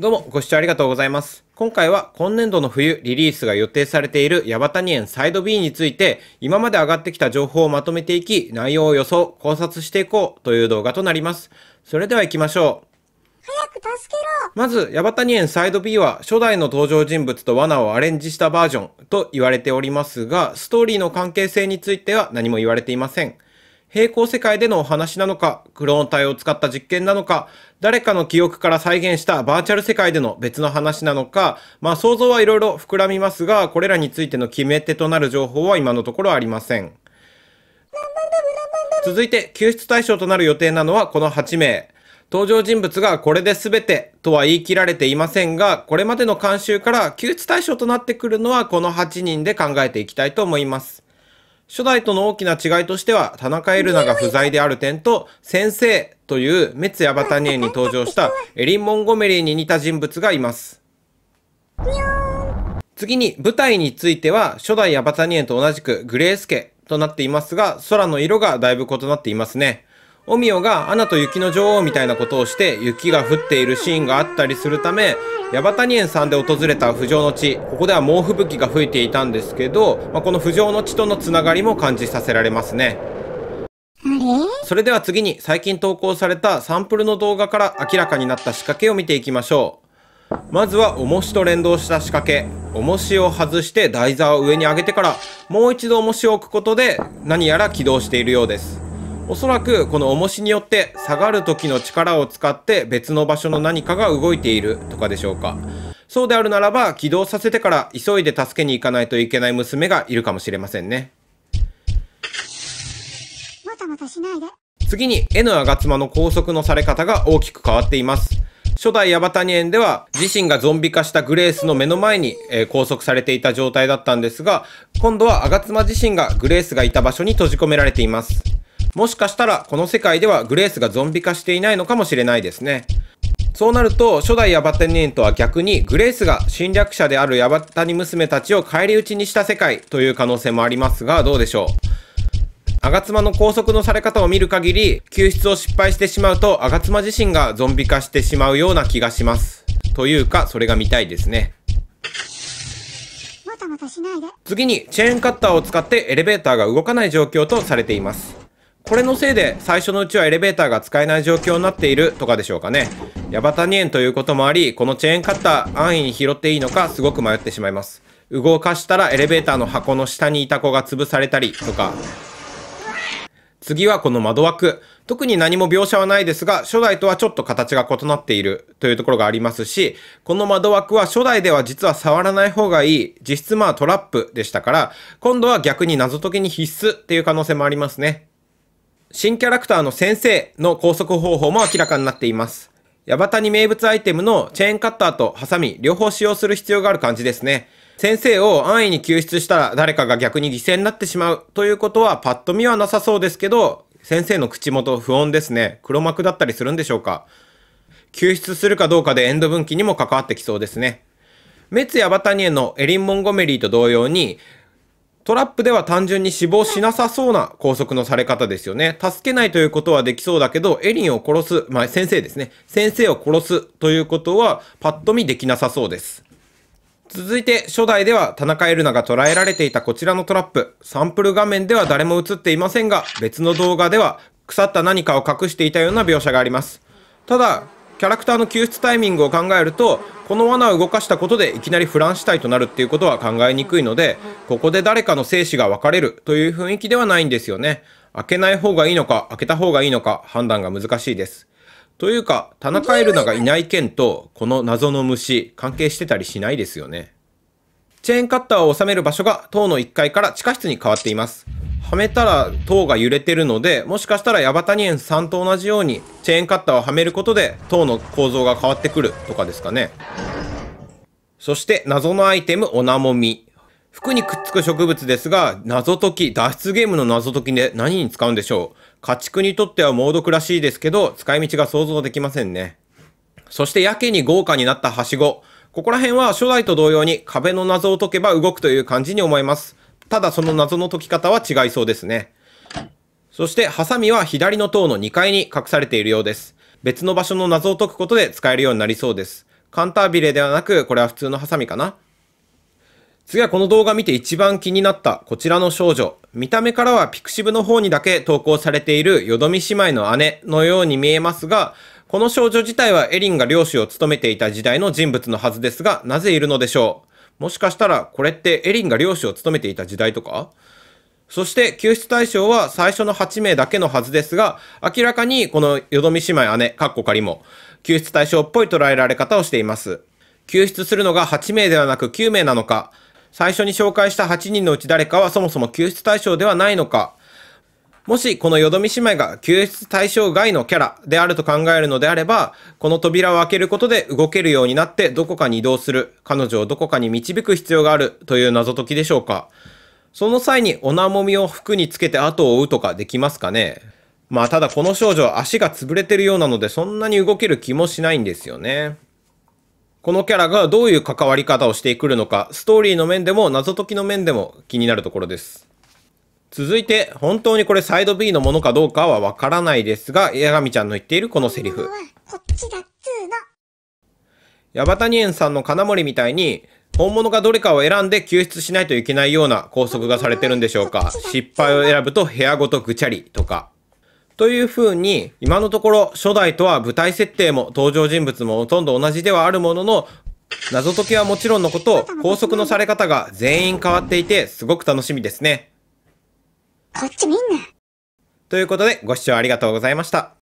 どうも、ご視聴ありがとうございます。今回は今年度の冬リリースが予定されているヤバタニ園サイド B について、今まで上がってきた情報をまとめていき、内容を予想、考察していこうという動画となります。それでは行きましょう。早く助けろまず、ヤバタニ園サイド B は初代の登場人物と罠をアレンジしたバージョンと言われておりますが、ストーリーの関係性については何も言われていません。平行世界でのお話なのか、クローン体を使った実験なのか、誰かの記憶から再現したバーチャル世界での別の話なのか、まあ想像はいろいろ膨らみますが、これらについての決め手となる情報は今のところありません。続いて救出対象となる予定なのはこの8名。登場人物がこれで全てとは言い切られていませんが、これまでの慣習から救出対象となってくるのはこの8人で考えていきたいと思います。初代との大きな違いとしては、田中エルナが不在である点と、先生というメツ・ヤバタニエに登場した エリン・モンゴメリーに似た人物がいます。次に舞台については初代ヤバタニエンと同じくグレースケとなっていますが空の色がだいぶ異なっていますね。オミオがアナと雪の女王みたいなことをして雪が降っているシーンがあったりするため、ヤバタニエンさんで訪れた浮上の地、ここでは猛吹雪が吹いていたんですけど、まあ、この浮上の地とのつながりも感じさせられますね。それでは次に最近投稿されたサンプルの動画から明らかになった仕掛けを見ていきましょう。まずは重しと連動した仕掛け。重しを外して台座を上に上げてから、もう一度重しを置くことで何やら起動しているようです。おそらくこの重しによって下がる時の力を使って別の場所の何かが動いているとかでしょうか。そうであるならば起動させてから急いで助けに行かないといけない娘がいるかもしれませんね。もたもたしないで。次に絵の吾妻の拘束のされ方が大きく変わっています。初代ヤバタニ園では自身がゾンビ化したグレースの目の前に、え拘束されていた状態だったんですが、今度はアガツマ自身がグレースがいた場所に閉じ込められています。もしかしたらこの世界ではグレースがゾンビ化していないのかもしれないですね。そうなると、初代ヤバタニンとは逆に、グレースが侵略者であるヤバタニ娘たちを返り討ちにした世界という可能性もありますが、どうでしょう。アガツマの拘束のされ方を見る限り、救出を失敗してしまうと、アガツマ自身がゾンビ化してしまうような気がします。というか、それが見たいですね。次に、チェーンカッターを使ってエレベーターが動かない状況とされています。これのせいで最初のうちはエレベーターが使えない状況になっているとかでしょうかね。ヤバタニ円ということもあり、このチェーンカッター安易に拾っていいのかすごく迷ってしまいます。動かしたらエレベーターの箱の下にいた子が潰されたりとか。次はこの窓枠。特に何も描写はないですが、初代とはちょっと形が異なっているというところがありますし、この窓枠は初代では実は触らない方がいい、実質まあトラップでしたから、今度は逆に謎解きに必須っていう可能性もありますね。新キャラクターの先生の拘束方法も明らかになっています。バタに名物アイテムのチェーンカッターとハサミ両方使用する必要がある感じですね。先生を安易に救出したら誰かが逆に犠牲になってしまうということはパッと見はなさそうですけど、先生の口元不穏ですね。黒幕だったりするんでしょうか。救出するかどうかでエンド分岐にも関わってきそうですね。メツヤバタニエのエリン・モンゴメリーと同様に、トラップでは単純に死亡しなさそうな拘束のされ方ですよね。助けないということはできそうだけど、エリンを殺す、まあ、先生ですね。先生を殺すということは、パッと見できなさそうです。続いて、初代では田中エルナが捉えられていたこちらのトラップ。サンプル画面では誰も映っていませんが、別の動画では腐った何かを隠していたような描写があります。ただ、キャラクターの救出タイミングを考えるとこの罠を動かしたことでいきなりフラン死体となるっていうことは考えにくいのでここで誰かの生死が分かれるという雰囲気ではないんですよね開けない方がいいのか開けた方がいいのか判断が難しいですというか田中エルナがいない件とこの謎の虫関係してたりしないですよねチェーンカッターを収める場所が塔の1階から地下室に変わっていますはめたら塔が揺れてるので、もしかしたらヤバタニエン3と同じように、チェーンカッターをはめることで塔の構造が変わってくるとかですかね。そして謎のアイテム、オナモミ。服にくっつく植物ですが、謎解き、脱出ゲームの謎解きで何に使うんでしょう家畜にとっては猛毒らしいですけど、使い道が想像できませんね。そしてやけに豪華になったはしご。ここら辺は初代と同様に壁の謎を解けば動くという感じに思います。ただその謎の解き方は違いそうですね。そして、ハサミは左の塔の2階に隠されているようです。別の場所の謎を解くことで使えるようになりそうです。カンタービレではなく、これは普通のハサミかな。次はこの動画見て一番気になったこちらの少女。見た目からはピクシブの方にだけ投稿されているよどみ姉妹の姉のように見えますが、この少女自体はエリンが領主を務めていた時代の人物のはずですが、なぜいるのでしょうもしかしたらこれってエリンが漁師を務めていた時代とかそして救出対象は最初の8名だけのはずですが、明らかにこのよどみ姉妹姉、カッコ仮も、救出対象っぽい捉えられ方をしています。救出するのが8名ではなく9名なのか、最初に紹介した8人のうち誰かはそもそも救出対象ではないのか、もしこのよどみ姉妹が救出対象外のキャラであると考えるのであれば、この扉を開けることで動けるようになってどこかに移動する、彼女をどこかに導く必要があるという謎解きでしょうか。その際におなもみを服につけて後を追うとかできますかねまあただこの少女は足が潰れてるようなのでそんなに動ける気もしないんですよね。このキャラがどういう関わり方をしてくるのか、ストーリーの面でも謎解きの面でも気になるところです。続いて、本当にこれサイド B のものかどうかはわからないですが、八神ちゃんの言っているこのセリフ。ヤバタニエンさんの金森みたいに、本物かどれかを選んで救出しないといけないような拘束がされてるんでしょうか。失敗を選ぶと部屋ごとぐちゃりとか。という風に、今のところ初代とは舞台設定も登場人物もほとんど同じではあるものの、謎解きはもちろんのこと、拘束のされ方が全員変わっていて、すごく楽しみですね。こっち見んな。ということで、ご視聴ありがとうございました。